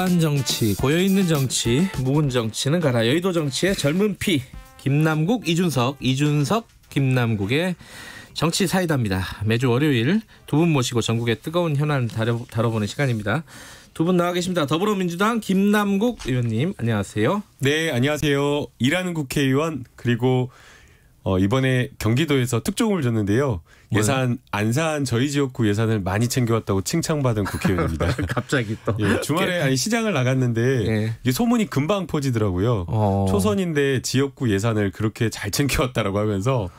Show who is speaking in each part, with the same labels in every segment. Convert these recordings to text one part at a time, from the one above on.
Speaker 1: 허한 정치, 고여있는 정치, 묵은 정치는 가라. 여의도 정치의 젊은 피 김남국, 이준석, 이준석, 김남국의 정치 사이다입니다. 매주 월요일 두 분 모시고 전국의 뜨거운 현안을 다뤄, 다뤄보는 시간입니다. 두 분 나와 계십니다. 더불어민주당 김남국 의원님 안녕하세요.
Speaker 2: 네 안녕하세요. 일하는 국회의원 그리고 어, 이번에 경기도에서 특종을 줬는데요. 네. 예산 안산 저희 지역구 예산을 많이 챙겨왔다고 칭찬받은 국회의원입니다. 갑자기 또 예, 주말에 네. 아니 시장을 나갔는데 예. 이게 소문이 금방 퍼지더라고요. 어. 초선인데 지역구 예산을 그렇게 잘 챙겨왔다라고 하면서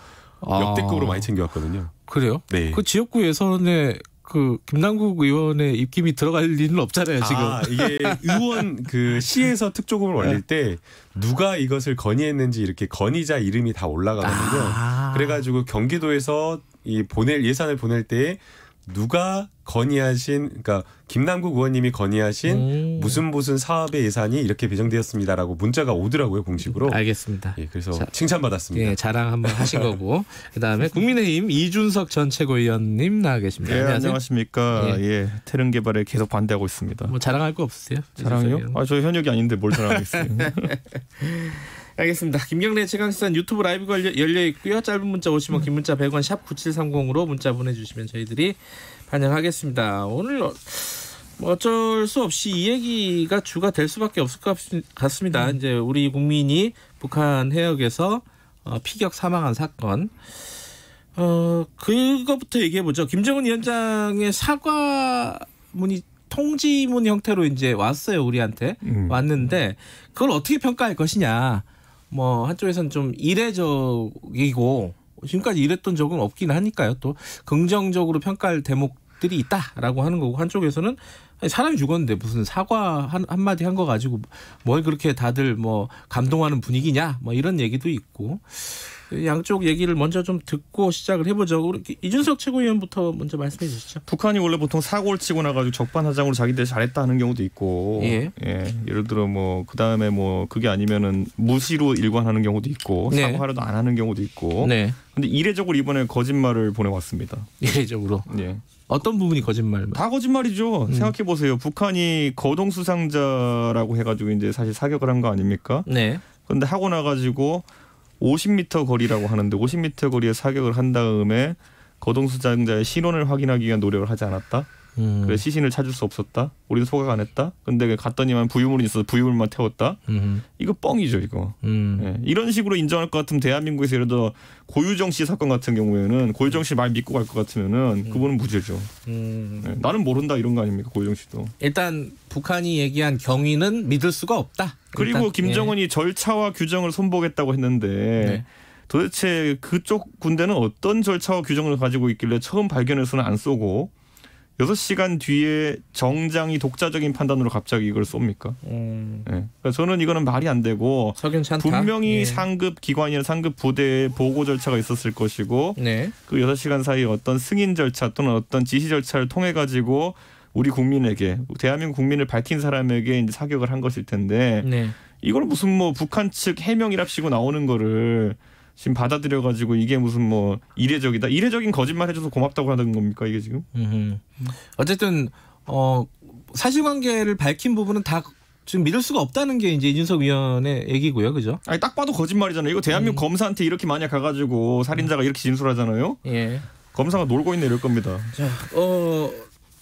Speaker 1: 아. 역대급으로 아. 많이
Speaker 2: 챙겨왔거든요. 그래요? 네.
Speaker 1: 그 지역구 예산에 그 김남국 의원의 입김이 들어갈 일은 없잖아요 아, 지금. 아, 이게 의원 그 시에서
Speaker 2: 특조금을 네. 올릴 때 누가 이것을 건의했는지 이렇게 건의자 이름이 다 올라가거든요. 아. 그래가지고 경기도에서 이 보낼 예산을 보낼 때 누가 건의하신 그러니까 김남국 의원님이 건의하신 음. 무슨 무슨 사업의 예산이 이렇게
Speaker 1: 배정되었습니다라고 문자가 오더라고요 공식으로. 알겠습니다. 예, 그래서 자, 칭찬받았습니다. 예, 자랑 한번 하신 거고 그다음에 국민의힘 이준석 전 최고위원님 나와 계십니다. 예, 안녕하십니까 예. 예, 테른 개발에 계속 반대하고 있습니다. 뭐 자랑할 거 없으세요? 자랑이요? 아, 저 현역이 아닌데 뭘 자랑하겠어요. 알겠습니다. 김경래 최강시선 유튜브 라이브가 열려, 있고요. 짧은 문자 50원, 긴 문자 100원, 샵 9730으로 문자 보내주시면 저희들이 반영하겠습니다. 오늘 어, 뭐 어쩔 수 없이 이 얘기가 주가 될 수밖에 없을 것 같습니다. 음. 이제 우리 국민이 북한 해역에서 어, 피격 사망한 사건. 어, 그거부터 얘기해보죠. 김정은 위원장의 사과문이 통지문 형태로 이제 왔어요 우리한테 음. 왔는데 그걸 어떻게 평가할 것이냐 뭐한쪽에선좀 이례적이고 지금까지 이랬던 적은 없긴 하니까요. 또 긍정적으로 평가할 대목들이 있다라고 하는 거고 한쪽에서는 사람이 죽었는데 무슨 사과 한, 한마디 한 거 가지고 뭘 그렇게 다들 뭐 감동하는 분위기냐 뭐 이런 얘기도 있고 양쪽 얘기를 먼저 좀 듣고 시작을 해보죠. 이준석 최고위원부터 먼저 말씀해 주시죠. 북한이 원래 보통
Speaker 3: 사고를 치고 나가지고 적반하장으로 자기들 잘했다 하는 경우도 있고, 예, 예 예를 들어 뭐그 다음에 뭐 그게 아니면은 무시로 일관하는 경우도 있고 네. 사과하도안 하는 경우도 있고. 네. 근데 이례적으로 이번에 거짓말을 보내왔습니다. 이례적으로. 예. 어떤 부분이 거짓말? 다 거짓말이죠. 음. 생각해 보세요. 북한이 거동 수상자라고 해가지고 이제 사실 사격을 한 거 아닙니까? 네. 그데 하고 나가지고 50m 거리라고 하는데 50m 거리에 사격을 한 다음에 거동 수장자의 신원을 확인하기 위한 노력을 하지 않았다. 음. 그래 시신을 찾을 수 없었다. 우리는 소각 안 했다. 근데 그 갔더니만 부유물이 있어서 부유물만 태웠다. 음. 이거 뻥이죠 이거. 음. 네. 이런 식으로 인정할 것 같으면 대한민국에서 예를 들어 고유정 씨 사건 같은 경우에는 고유정 씨 말 믿고 갈 것 같으면은 음. 그분은 무죄죠. 네. 나는 모른다 이런 거 아닙니까 고유정 씨도.
Speaker 1: 일단 북한이 얘기한 경위는 믿을 수가 없다. 그리고 일단, 예. 김정은이
Speaker 3: 예. 절차와 규정을 손보겠다고 했는데. 네. 도대체 그쪽 군대는 어떤 절차와 규정을 가지고 있길래 처음 발견해서는 안 쏘고 여섯 시간 뒤에 정장이 독자적인 판단으로 갑자기 이걸 쏩니까? 음. 네. 그러니까 저는 이거는 말이 안 되고 분명히 네. 상급 기관이나 상급 부대의 보고 절차가 있었을 것이고 네. 그 여섯 시간 사이 어떤 승인 절차 또는 어떤 지시 절차를 통해 가지고 우리 국민에게 대한민국 국민을 밝힌 사람에게 이제 사격을 한 것일 텐데 네. 이걸 무슨 뭐 북한 측 해명이랍시고 나오는 거를 지금 받아들여 가지고 이게 무슨 뭐 이례적이다 이례적인 거짓말 해줘서 고맙다고 하는 겁니까 이게 지금?
Speaker 1: 음흠. 어쨌든 어 사실관계를 밝힌 부분은 다 지금 믿을 수가 없다는 게 이제 이준석 위원의 얘기고요, 그죠? 아니 딱 봐도 거짓말이잖아요. 이거 대한민국 음. 검사한테 이렇게 만약 가가지고
Speaker 3: 살인자가 이렇게 진술하잖아요. 예. 검사가 놀고 있네 이럴 겁니다.
Speaker 1: 자, 어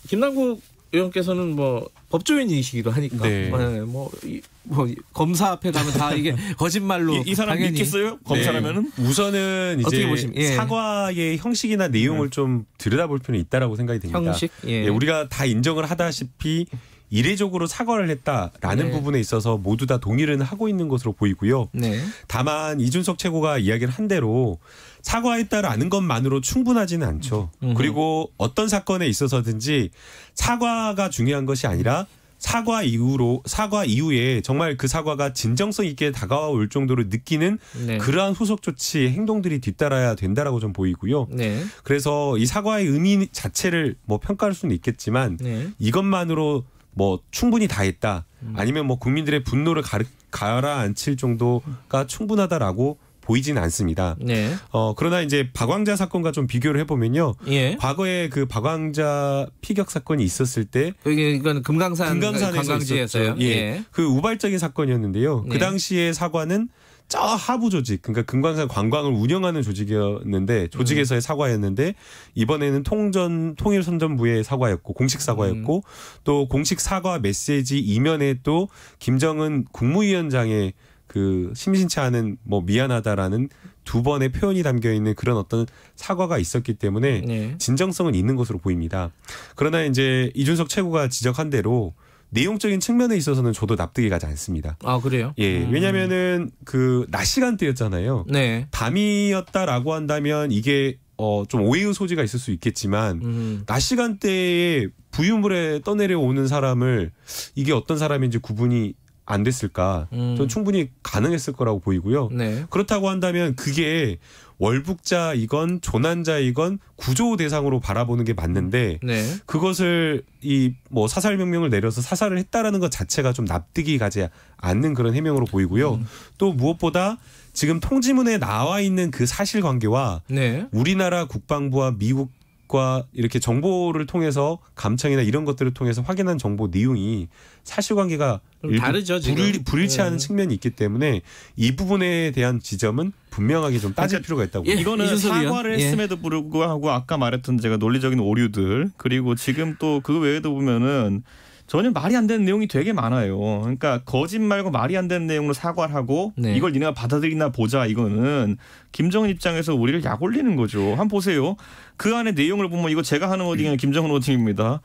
Speaker 1: 김남국 의원께서는 뭐 법조인이시기도 하니까 네. 네, 뭐, 이, 뭐 검사 앞에 가면 다 이게 거짓말로 이, 이 사람 당연히. 믿겠어요? 네. 검사라면은
Speaker 2: 네. 우선은 이제 예. 사과의 형식이나 내용을 네. 좀 들여다볼 필요는 있다라고 생각이 됩니다. 형식? 예. 예 우리가 다 인정을 하다시피 이례적으로 사과를 했다라는 네. 부분에 있어서 모두 다 동의를 하고 있는 것으로 보이고요. 네. 다만 이준석 최고가 이야기를 한 대로 사과했다라는 것만으로 충분하지는 않죠. 음흠. 그리고 어떤 사건에 있어서든지 사과가 중요한 것이 아니라 사과 이후로 사과 이후에 정말 그 사과가 진정성 있게 다가올 정도로 느끼는 네. 그러한 후속 조치 행동들이 뒤따라야 된다라고 좀 보이고요. 네. 그래서 이 사과의 의미 자체를 뭐 평가할 수는 있겠지만 네. 이것만으로 뭐 충분히 다 했다 음. 아니면 뭐 국민들의 분노를 가르, 가라앉힐 정도가 충분하다라고 보이진 않습니다. 네. 어, 그러나 이제 박왕자 사건과 좀 비교를 해보면요. 예. 과거에 그 박왕자 피격 사건이 있었을 때. 이건 금강산 금강산에서 관광지요 예. 예. 그 우발적인 사건이었는데요. 그 네. 당시의 사과는 저 하부 조직, 그러니까 금강산 관광을 운영하는 조직이었는데 조직에서의 음. 사과였는데 이번에는 통전 통일선전부의 사과였고 공식 사과였고 음. 또 공식 사과 메시지 이면에 또 김정은 국무위원장의 그 심신치 않은 뭐 미안하다라는 두 번의 표현이 담겨 있는 그런 어떤 사과가 있었기 때문에 네. 진정성은 있는 것으로 보입니다. 그러나 이제 이준석 최고가 지적한 대로 내용적인 측면에 있어서는 저도 납득이 가지 않습니다.
Speaker 1: 아 그래요? 예,
Speaker 2: 음. 왜냐면은 하그낮 시간대였잖아요. 네. 밤이었다라고 한다면 이게 어, 좀 오해의 소지가 있을 수 있겠지만 음. 낮 시간대에 부유물에 떠내려 오는 사람을 이게 어떤 사람인지 구분이 안 됐을까? 음. 전 충분히 가능했을 거라고 보이고요. 네. 그렇다고 한다면 그게 월북자이건 조난자이건 구조 대상으로 바라보는 게 맞는데 네. 그것을 이 뭐 사살 명령을 내려서 사살을 했다라는 것 자체가 좀 납득이 가지 않는 그런 해명으로 보이고요. 음. 또 무엇보다 지금 통지문에 나와 있는 그 사실관계와 네. 우리나라 국방부와 미국 과 이렇게 정보를 통해서 감청이나 이런 것들을 통해서 확인한 정보 내용이 사실관계가 다르죠. 불일, 불일치하는 네. 측면이 있기 때문에 이 부분에 대한 지점은 분명하게 좀 따질 그 필요가 있다고. 예, 이거는 사과를 예. 했음에도
Speaker 3: 불구하고 아까 말했던 제가 논리적인 오류들 그리고 지금 또 그 외에도 보면은 전혀 말이 안 되는 내용이 되게 많아요. 그러니까 거짓말과 말이 안 되는 내용으로 사과를 하고 네. 이걸 니네가 받아들이나 보자 이거는 김정은 입장에서 우리를 약 올리는 거죠. 한번 보세요. 그 안에 내용을 보면 이거 제가 하는 워딩이 김정은 워딩입니다.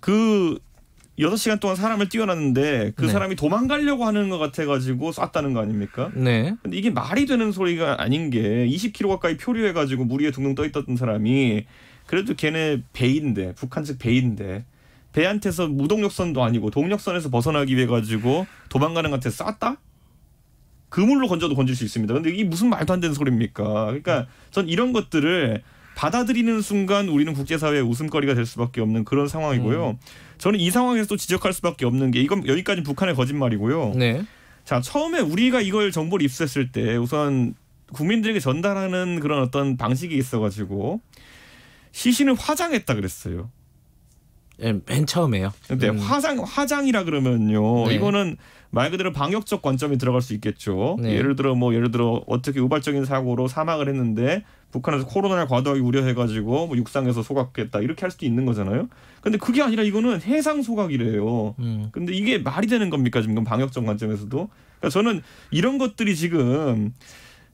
Speaker 3: 그 여섯 시간 동안 사람을 뛰어났는데 그 네. 사람이 도망가려고 하는 것 같아가지고 쐈다는 거 아닙니까? 네. 근데 이게 말이 되는 소리가 아닌 게 20km 가까이 표류해가지고 물 위에 둥둥 떠 있던 사람이 그래도 걔네 배인데 북한 측 배인데 배한테서 무동력선도 아니고 동력선에서 벗어나기 위해 가지고 도망가는 것한테 쐈다 그물로 건져도 건질 수 있습니다. 근데 이게 무슨 말도 안 되는 소리입니까? 그러니까 전 이런 것들을 받아들이는 순간 우리는 국제사회의 웃음거리가 될 수밖에 없는 그런 상황이고요. 음. 저는 이 상황에서 또 지적할 수밖에 없는 게 이건 여기까지 북한의 거짓말이고요. 네. 자 처음에 우리가 이걸 정보를 입수했을 때 우선 국민들에게 전달하는 그런 어떤 방식이 있어가지고 시신을 화장했다 그랬어요. 예, 맨 처음에요. 근데 음. 화장 화장이라 그러면요. 네. 이거는 말 그대로 방역적 관점이 들어갈 수 있겠죠. 네. 예를 들어 뭐 예를 들어 어떻게 우발적인 사고로 사망을 했는데 북한에서 코로나를 과도하게 우려해가지고 뭐 육상에서 소각했다 이렇게 할 수도 있는 거잖아요. 근데 그게 아니라 이거는 해상 소각이래요. 음. 근데 이게 말이 되는 겁니까 지금 방역적 관점에서도? 그러니까 저는 이런 것들이 지금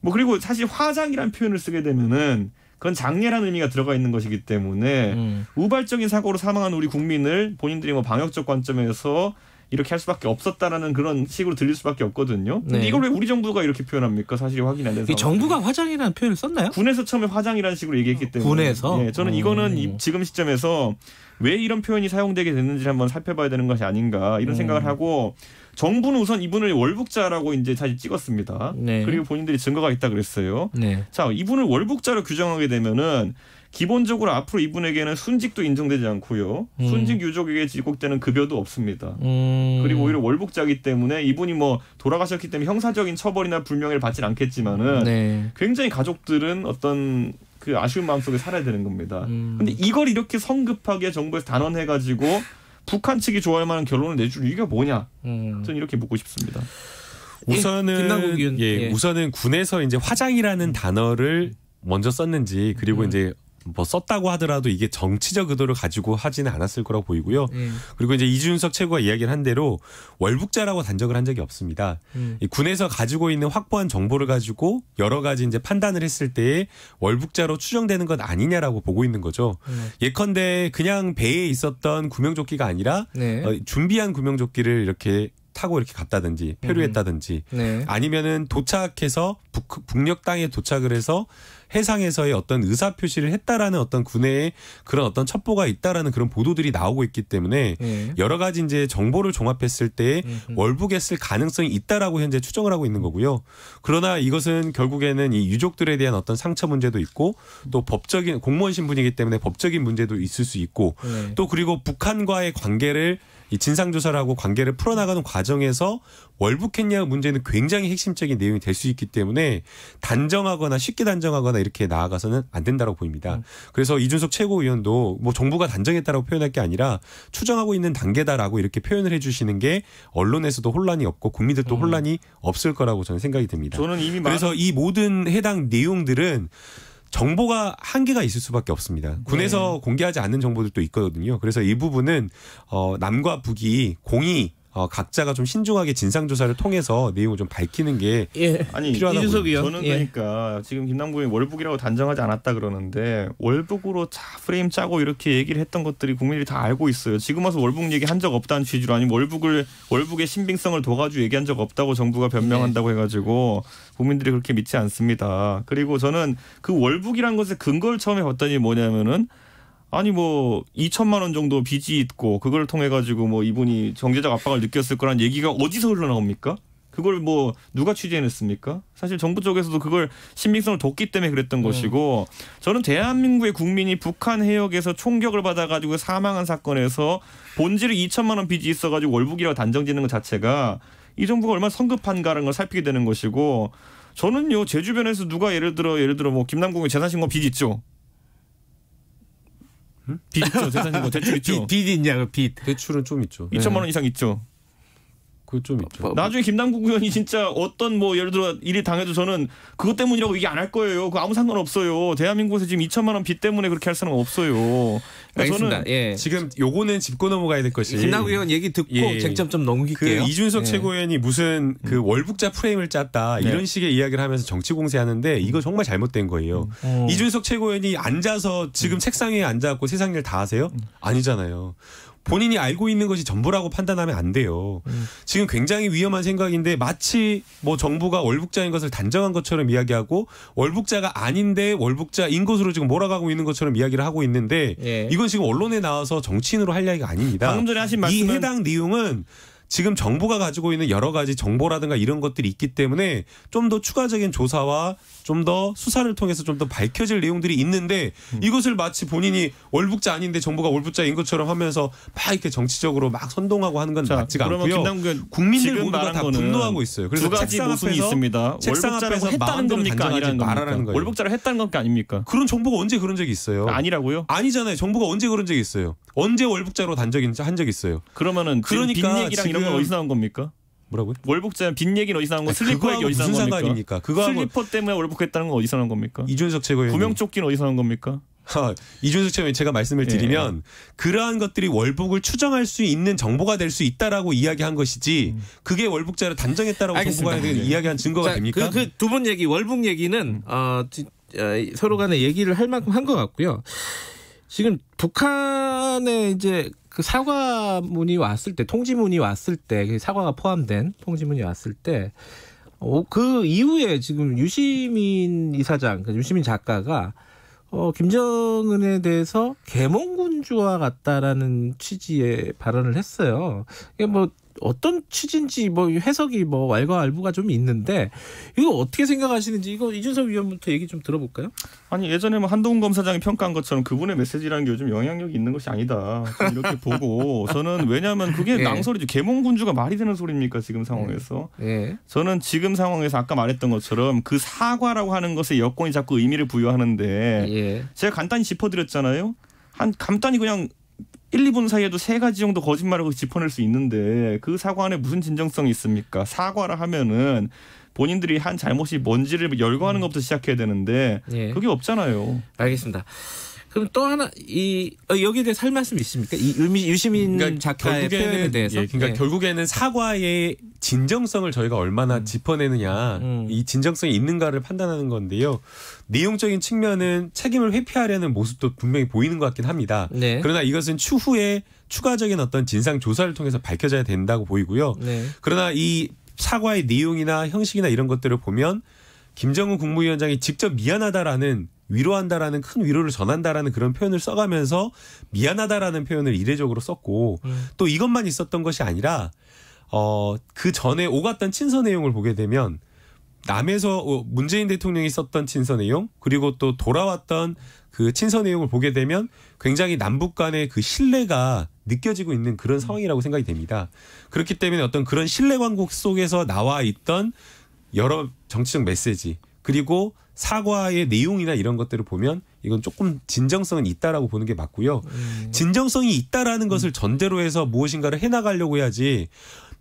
Speaker 3: 뭐 그리고 사실 화장이란 표현을 쓰게 되면은. 음. 그건 장례라는 의미가 들어가 있는 것이기 때문에 음. 우발적인 사고로 사망한 우리 국민을 본인들이 뭐 방역적 관점에서 이렇게 할 수밖에 없었다라는 그런 식으로 들릴 수밖에 없거든요. 네. 근데 이걸 왜 우리 정부가 이렇게 표현합니까? 사실 확인 안 돼서.
Speaker 1: 정부가 화장이라는 표현을 썼나요? 군에서
Speaker 3: 처음에 화장이라는 식으로 얘기했기 어. 때문에. 군에서. 예, 저는 이거는 어. 이, 지금 시점에서 왜 이런 표현이 사용되게 됐는지를 한번 살펴봐야 되는 것이 아닌가 이런 음. 생각을 하고 정부는 우선 이분을 월북자라고 이제 사실 찍었습니다. 네. 그리고 본인들이 증거가 있다 그랬어요. 네. 자, 이분을 월북자로 규정하게 되면은 기본적으로 앞으로 이분에게는 순직도 인정되지 않고요. 음. 순직 유족에게 지급되는 급여도 없습니다.
Speaker 1: 음. 그리고 오히려
Speaker 3: 월북자기 이 때문에 이분이 뭐 돌아가셨기 때문에 형사적인 처벌이나 불명예를 받진 않겠지만은 네. 굉장히 가족들은 어떤 그 아쉬운 마음속에 살아야 되는 겁니다. 음. 근데 이걸 이렇게 성급하게 정부에서 단언해 가지고
Speaker 2: 북한 측이 좋아할 만한 결론을 내줄 이유가 뭐냐? 음. 저는 이렇게 묻고 싶습니다. 예, 우선은 예, 예, 우선은 군에서 이제 화장이라는 음. 단어를 먼저 썼는지 그리고 음. 이제 뭐 썼다고 하더라도 이게 정치적 의도를 가지고 하지는 않았을 거라고 보이고요. 음. 그리고 이제 이준석 최고가 이야기를 한 대로 월북자라고 단정을 한 적이 없습니다. 음. 군에서 가지고 있는 확보한 정보를 가지고 여러 가지 이제 판단을 했을 때에 월북자로 추정되는 건 아니냐라고 보고 있는 거죠. 음. 예컨대 그냥 배에 있었던 구명조끼가 아니라 네. 어, 준비한 구명조끼를 이렇게 타고 이렇게 갔다든지 음. 표류했다든지 네. 아니면은 도착해서 북, 북녘 땅에 도착을 해서 해상에서의 어떤 의사 표시를 했다라는 어떤 군의 그런 어떤 첩보가 있다라는 그런 보도들이 나오고 있기 때문에 네. 여러 가지 이제 정보를 종합했을 때 음흠. 월북에 쓸 가능성이 있다라고 현재 추정을 하고 있는 거고요. 그러나 이것은 결국에는 이 유족들에 대한 어떤 상처 문제도 있고 또 법적인 공무원 신분이기 때문에 법적인 문제도 있을 수 있고 네. 또 그리고 북한과의 관계를 이 진상 조사라고 관계를 풀어나가는 과정에서 월북했냐 문제는 굉장히 핵심적인 내용이 될 수 있기 때문에 단정하거나 쉽게 단정하거나 이렇게 나아가서는 안 된다고 보입니다. 음. 그래서 이준석 최고위원도 뭐 정부가 단정했다라고 표현할 게 아니라 추정하고 있는 단계다라고 이렇게 표현을 해주시는 게 언론에서도 혼란이 없고 국민들도 음. 혼란이 없을 거라고 저는 생각이 듭니다. 저는 이미 그래서 이 모든 해당 내용들은 정보가 한계가 있을 수밖에 없습니다. 네. 군에서 네. 공개하지 않는 정보들도 있거든요. 그래서 이 부분은 어, 남과 북이 공이 어, 각자가 좀 신중하게 진상 조사를 통해서 내용을 좀 밝히는 게 예. 아니 이준석이요. 저는 예. 그러니까
Speaker 3: 지금 김남국이 월북이라고 단정하지 않았다 그러는데 월북으로 자 프레임 짜고 이렇게 얘기를 했던 것들이 국민들이 다 알고 있어요. 지금 와서 월북 얘기 한 적 없다는 취지로 아니 월북을 월북의 신빙성을 둬가지고 얘기한 적 없다고 정부가 변명한다고 예. 해가지고 국민들이 그렇게 믿지 않습니다. 그리고 저는 그 월북이란 것의 근거를 처음에 봤더니 뭐냐면은 아니 뭐 2천만 원 정도 빚이 있고 그걸 통해 가지고 뭐 이분이 경제적 압박을 느꼈을 거란 얘기가 어디서 흘러나옵니까? 그걸 뭐 누가 취재했습니까? 사실 정부 쪽에서도 그걸 신빙성을 뒀기 때문에 그랬던 네. 것이고 저는 대한민국의 국민이 북한 해역에서 총격을 받아가지고 사망한 사건에서 본질이 2천만 원 빚이 있어가지고 월북이라고 단정짓는 것 자체가 이 정부가 얼마나 성급한가라는 걸 살피게 되는 것이고 저는요 제 주변에서 누가 예를 들어 예를 들어 뭐 김남국의 재산 신고 빚 있죠.
Speaker 2: 음? 빚 있죠, 재산 있고 대출 있죠. 빚, 빚 있냐고 빚. 대출은 좀 있죠. 2천만 원 네. 이상 있죠. 그좀 있죠. 뭐, 뭐. 나중에 김남국 의원이
Speaker 3: 진짜 어떤 뭐 예를 들어 일이 당해도 저는 그것 때문이라고 얘기 안 할 거예요. 그 아무 상관 없어요. 대한민국에서 지금 2천만 원 빚 때문에 그렇게 할 사람 없어요. 그러니까 저는
Speaker 1: 예. 지금 요거는
Speaker 3: 짚고
Speaker 2: 넘어가야
Speaker 1: 될 것이 김남국 의원 얘기 듣고 예. 예. 쟁점 좀 넘길게요. 그 이준석 예.
Speaker 2: 최고위원이 무슨 그 월북자 프레임을 짰다 네. 이런 식의 이야기를 하면서 정치 공세하는데 이거 정말 잘못된 거예요. 음. 어. 이준석 최고위원이 앉아서 지금 음. 책상에 앉아갖고 세상 일다 하세요? 음. 아니잖아요. 본인이 알고 있는 것이 전부라고 판단하면 안 돼요. 음. 지금 굉장히 위험한 생각인데 마치 뭐 정부가 월북자인 것을 단정한 것처럼 이야기하고 월북자가 아닌데 월북자인 것으로 지금 몰아가고 있는 것처럼 이야기를 하고 있는데 예. 이건 지금 언론에 나와서 정치인으로 할 이야기가 아닙니다. 방금 전에 하신 말씀이 해당 내용은 지금 정부가 가지고 있는 여러 가지 정보라든가 이런 것들이 있기 때문에 좀 더 추가적인 조사와 좀더 수사를 통해서 좀 더 밝혀질 내용들이 있는데 음. 이것을 마치 본인이 월북자 아닌데 정부가 월북자인 것처럼 하면서 막 이렇게 정치적으로 막 선동하고 하는 건 자, 맞지가 않고요. 국민들 모두가 다 분노하고 있어요. 그래서 두 가지 모순이 있습니다. 월북자라고 했다는 겁니까 아니라는 겁니까? 월북자를 했다는 겁니 아닙니까? 그런 정보가 언제 그런 적이 있어요? 아니라고요? 아니잖아요. 정부가 언제 그런 적이 있어요? 언제 월북자로 단적 인한 적 있어요? 그러면은 그러니까 빈 얘기랑 이런 건 어디서
Speaker 3: 나온 겁니까? 뭐라고요?
Speaker 2: 월북자빈 얘기는
Speaker 3: 어디서 나온 거? 슬리퍼 얘기 어디서 나온 겁니까? 그거 슬리퍼 때문에 월북했다는 건 어디서 나온 겁니까? 이준석 최고의원
Speaker 2: 구명조끼는 어디서 나온 겁니까? 하, 이준석 최고의 제가 말씀을 예, 드리면 예. 그러한 것들이 월북을 추정할 수 있는 정보가 될 수 있다라고 이야기한 것이지 음. 그게 월북자를 단정했다라고 정보가 네. 이야기한 증거가 자, 그, 됩니까? 그
Speaker 1: 두분 그 얘기 월북 얘기는 음. 어, 어, 서로 간에 얘기를 할 만큼 한 것 같고요. 지금 북한의 이제 그 사과문이 왔을 때 통지문이 왔을 때 그 사과가 포함된 통지문이 왔을 때그 어, 이후에 지금 유시민 이사장, 그 유시민 작가가 어, 김정은에 대해서 개몽군주와 같다라는 취지의 발언을 했어요. 이게 뭐 어떤 취지인지 뭐 해석이 뭐 왈가왈부가 좀 있는데 이거 어떻게 생각하시는지 이거 이준석 위원부터 얘기 좀 들어볼까요? 아니
Speaker 3: 예전에 뭐 한동훈 검사장이 평가한 것처럼 그분의 메시지라는 게 요즘 영향력이 있는 것이 아니다 이렇게 보고 저는 왜냐하면 그게 네. 낭설이죠 개몽군주가 말이 되는 소리입니까 지금 상황에서 네. 네. 저는 지금 상황에서 아까 말했던 것처럼 그 사과라고 하는 것에 여권이 자꾸 의미를 부여하는데 네. 제가 간단히 짚어드렸잖아요 한 간단히 그냥 1, 2분 사이에도 세 가지 정도 거짓말을 짚어낼 수 있는데 그 사과 안에 무슨 진정성이 있습니까? 사과를 하면은 본인들이 한 잘못이 뭔지를 열거하는 음. 것부터 시작해야 되는데 예. 그게 없잖아요.
Speaker 1: 알겠습니다. 그럼 또 하나 이 어, 여기에 대해 할 말씀 있습니까? 이 유미, 유시민 그러니까 작가의 결국에는, 대해서. 예, 그러니까 네. 결국에는 사과의 진정성을 저희가 얼마나
Speaker 2: 음. 짚어내느냐 음. 이 진정성이 있는가를 판단하는 건데요. 내용적인 측면은 책임을 회피하려는 모습도 분명히 보이는 것 같긴 합니다. 네. 그러나 이것은 추후에 추가적인 어떤 진상 조사를 통해서 밝혀져야 된다고 보이고요. 네. 그러나 이 사과의 내용이나 형식이나 이런 것들을 보면 김정은 국무위원장이 직접 미안하다라는 위로한다라는 큰 위로를 전한다라는 그런 표현을 써가면서 미안하다라는 표현을 이례적으로 썼고 음. 또 이것만 있었던 것이 아니라 어, 그 전에 오갔던 친서 내용을 보게 되면 남에서 어, 문재인 대통령이 썼던 친서 내용 그리고 또 돌아왔던 그 친서 내용을 보게 되면 굉장히 남북 간의 그 신뢰가 느껴지고 있는 그런 음. 상황이라고 생각이 됩니다. 그렇기 때문에 어떤 그런 신뢰 관계 속에서 나와 있던 여러 정치적 메시지 그리고 사과의 내용이나 이런 것들을 보면 이건 조금 진정성은 있다라고 보는 게 맞고요. 음. 진정성이 있다라는 것을 전제로 해서 무엇인가를 해나가려고 해야지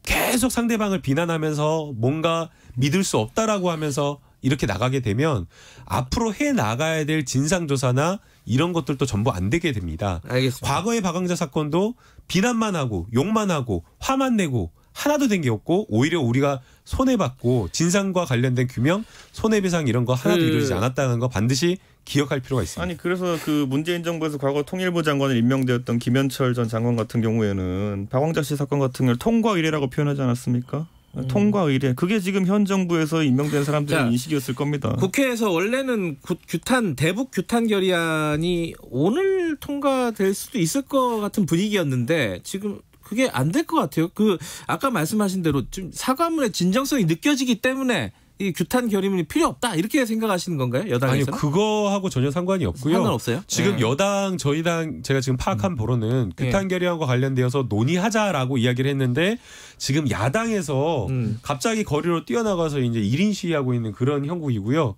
Speaker 2: 계속 상대방을 비난하면서 뭔가 믿을 수 없다라고 하면서 이렇게 나가게 되면 앞으로 해 나가야 될 진상조사나 이런 것들도 전부 안 되게 됩니다. 알겠습니다. 과거의 박왕자 사건도 비난만 하고 욕만 하고 화만 내고 하나도 된 게 없고 오히려 우리가 손해받고 진상과 관련된 규명, 손해배상 이런 거 하나도 그... 이루어지지 않았다는 거 반드시 기억할
Speaker 3: 필요가 있습니다. 아니 그래서 그 문재인 정부에서 과거 통일부 장관을 임명되었던 김현철 전 장관 같은 경우에는 박왕자 씨 사건 같은 경우 통과 의례라고 표현하지 않았습니까? 음. 통과 의례 그게 지금
Speaker 1: 현 정부에서 임명된 사람들의 자,
Speaker 3: 인식이었을 겁니다.
Speaker 1: 국회에서 원래는 규탄 대북 규탄 결의안이 오늘 통과될 수도 있을 것 같은 분위기였는데 지금 그게 안 될 것 같아요. 그 아까 말씀하신 대로 좀 사과문의 진정성이 느껴지기 때문에 이 규탄 결의문이 필요 없다 이렇게 생각하시는 건가요 여당에서? 아니요 그거하고 전혀
Speaker 2: 상관이 없고요. 상관없어요. 지금 네. 여당 저희 당 제가 지금 파악한 음. 보로는 규탄 예. 결의안과 관련되어서 논의하자라고 이야기를 했는데 지금 야당에서 음. 갑자기 거리로 뛰어나가서 이제 1인 시위하고 있는 그런 형국이고요.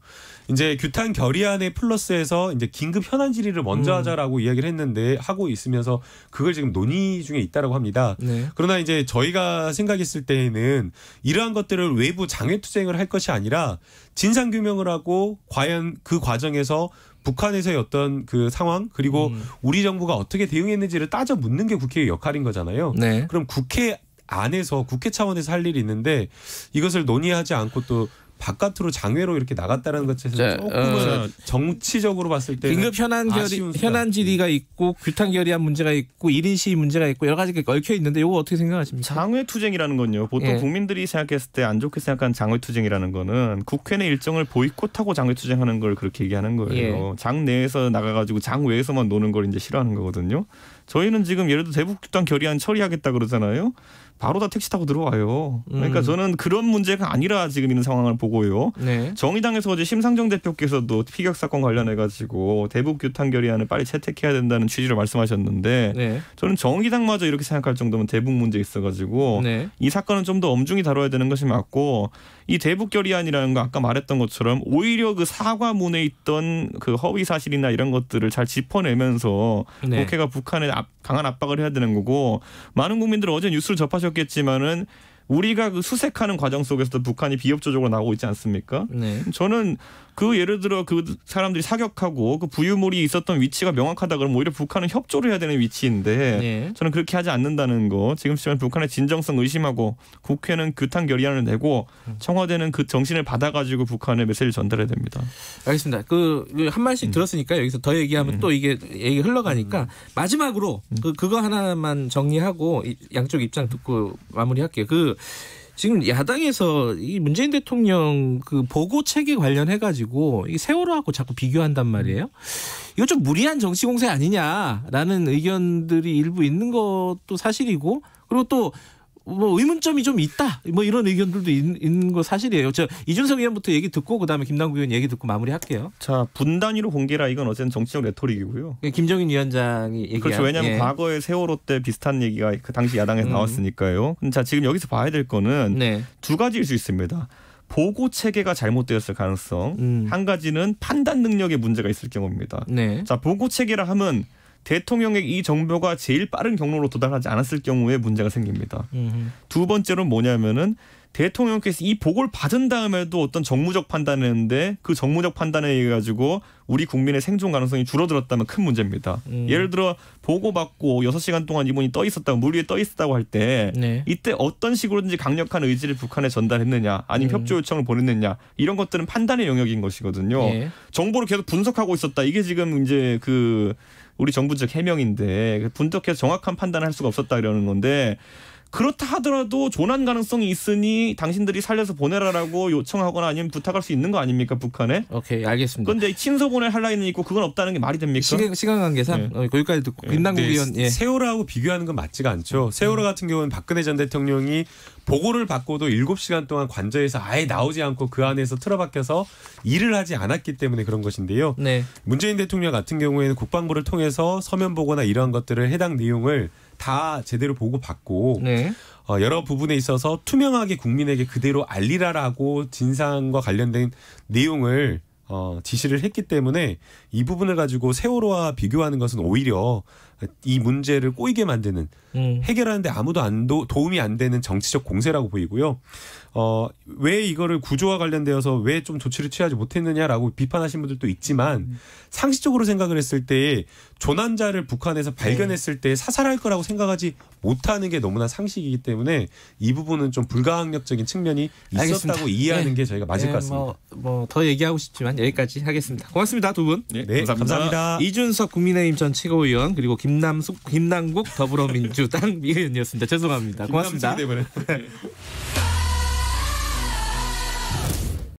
Speaker 2: 이제 규탄 결의안에 플러스해서 이제 긴급 현안 질의를 먼저 음. 하자라고 이야기를 했는데 하고 있으면서 그걸 지금 논의 중에 있다라고 합니다. 네. 그러나 이제 저희가 생각했을 때에는 이러한 것들을 외부 장외 투쟁을 할 것이 아니라 진상 규명을 하고 과연 그 과정에서 북한에서의 어떤 그 상황 그리고 음. 우리 정부가 어떻게 대응했는지를 따져 묻는 게 국회의 역할인 거잖아요. 네. 그럼 국회 안에서 국회 차원에서 할 일이 있는데 이것을 논의하지 않고 또 바깥으로 장외로 이렇게 나갔다는 것에 대해서 조금은 어, 정치적으로 봤을
Speaker 1: 때 긴급 현안 결의 현안 질의가 음. 있고 규탄 결의안 문제가 있고 1인 시위 문제가 있고 여러 가지가 얽혀 있는데 이거 어떻게 생각하십니까? 장외 투쟁이라는 건요. 보통 예. 국민들이 생각했을 때 안 좋게 생각한
Speaker 3: 장외 투쟁이라는 거는 국회 내 일정을 보이콧하고 장외 투쟁하는 걸 그렇게 얘기하는 거예요. 예. 장 내에서 나가 가지고 장 외에서만 노는 걸 이제 싫어하는 거거든요. 저희는 지금 예를 들어 대북 규탄 결의안 처리하겠다 그러잖아요. 바로 다 택시 타고 들어와요. 그러니까 음. 저는 그런 문제가 아니라 지금 있는 상황을 보고요. 네. 정의당에서 어제 심상정 대표께서도 피격 사건 관련해 가지고 대북 규탄 결의안을 빨리 채택해야 된다는 취지로 말씀하셨는데 네. 저는 정의당마저 이렇게 생각할 정도면 대북 문제 있어 가지고 네. 이 사건은 좀 더 엄중히 다뤄야 되는 것이 맞고 이 대북 결의안이라는 거 아까 말했던 것처럼 오히려 그 사과문에 있던 그 허위 사실이나 이런 것들을 잘 짚어내면서 네. 국회가 북한에 강한 압박을 해야 되는 거고 많은 국민들 은 어제 뉴스를 접하셨겠지만은 우리가 그 수색하는 과정 속에서도 북한이 비협조적으로 나오고 있지 않습니까? 네. 저는 그 예를 들어 그 사람들이 사격하고 그 부유물이 있었던 위치가 명확하다 그러면 오히려 북한은 협조를 해야 되는 위치인데 네. 저는 그렇게 하지 않는다는 거 지금 시점 북한의 진정성 의심하고 국회는 규탄 결의안을 내고 음.
Speaker 1: 청와대는 그 정신을 받아가지고 북한에 메시지를 전달해야 됩니다. 알겠습니다. 그한 그 말씩 음. 들었으니까 여기서 더 얘기하면 음. 또 이게 얘기 흘러가니까 음. 마지막으로 그 음. 그거 하나만 정리하고 양쪽 입장 듣고 마무리할게요. 그 지금 야당에서 이 문재인 대통령 그 보고 체계 관련해 가지고 이 세월호하고 자꾸 비교한단 말이에요. 이거 좀 무리한 정치 공세 아니냐라는 의견들이 일부 있는 것도 사실이고 그리고 또뭐 의문점이 좀 있다. 뭐 이런 의견들도 있는 거 사실이에요. 저 이준석 의원부터 얘기 듣고 그다음에 김남국 의원 얘기 듣고 마무리할게요. 자 분단위로 공개라
Speaker 3: 이건 어쨌든 정치적 레토릭이고요.
Speaker 1: 예, 김정인 위원장이 얘기한 그렇죠. 왜냐하면 예. 과거에
Speaker 3: 세월호 때 비슷한 얘기가 그 당시 야당에서 음. 나왔으니까요. 자 지금 여기서 봐야 될 거는 네. 두 가지일 수 있습니다. 보고 체계가 잘못되었을 가능성, 음. 한 가지는 판단 능력에 문제가 있을 경우입니다. 네. 자 보고 체계라 하면 대통령의 이 정보가 제일 빠른 경로로 도달하지 않았을 경우에 문제가 생깁니다. 음흠. 두 번째로는 뭐냐면은 대통령께서 이 보고를 받은 다음에도 어떤 정무적 판단했는데 을그 정무적 판단에 의해 가지고 우리 국민의 생존 가능성이 줄어들었다면 큰 문제입니다. 음. 예를 들어 보고 받고 여섯 시간 동안 이분이 떠 있었다고 물 위에 떠 있었다고 할때 네. 이때 어떤 식으로든지 강력한 의지를 북한에 전달했느냐 아니면 음. 협조 요청을 보냈느냐 이런 것들은 판단의 영역인 것이거든요. 예. 정보를 계속 분석하고 있었다. 이게 지금 이제 그 우리 정부 즉 해명인데 분석해서 정확한 판단을 할 수가 없었다 이러는 건데 그렇다 하더라도 조난 가능성이 있으니 당신들이 살려서 보내라라고 요청하거나 아니면 부탁할 수 있는 거 아닙니까 북한에? 오케이 알겠습니다. 그런데 친서 보낼 할라인은 있고 그건
Speaker 2: 없다는 게 말이 됩니까? 시간, 시간 관계상
Speaker 1: 네. 거기까지 어, 듣고 김남국 네. 의원 예.
Speaker 2: 세월호하고 비교하는 건 맞지가 않죠. 음. 세월호 같은 경우는 박근혜 전 대통령이 보고를 받고도 7시간 동안 관저에서 아예 나오지 않고 그 안에서 틀어박혀서 일을 하지 않았기 때문에 그런 것인데요. 네. 문재인 대통령 같은 경우에는 국방부를 통해서 서면 보고나 이러한 것들을 해당 내용을 다 제대로 보고받고 네. 어, 여러 부분에 있어서 투명하게 국민에게 그대로 알리라라고 진상과 관련된 내용을 어, 지시를 했기 때문에 이 부분을 가지고 세월호와 비교하는 것은 오히려 이 문제를 꼬이게 만드는 음. 해결하는데 아무도 안 도, 도움이 안 되는 정치적 공세라고 보이고요. 어, 왜 이거를 구조와 관련되어서 왜 좀 조치를 취하지 못했느냐라고 비판하신 분들도 있지만 음. 상식적으로 생각을 했을 때 조난자를 북한에서 발견했을 때 사살할 거라고 생각하지 못하는 게 너무나 상식이기 때문에 이 부분은 좀 불가항력적인 측면이 있었다고 알겠습니다. 이해하는 네. 게 저희가 맞을 네, 것 같습니다. 뭐더
Speaker 1: 뭐, 뭐 얘기하고 싶지만 여기까지 하겠습니다. 고맙습니다 두 분. 네, 네 감사합니다. 감사합니다. 이준석 국민의힘 전 최고위원 그리고 김남숙 김남국 더불어민주당 미의원이었습니다. 죄송합니다. 고맙습니다.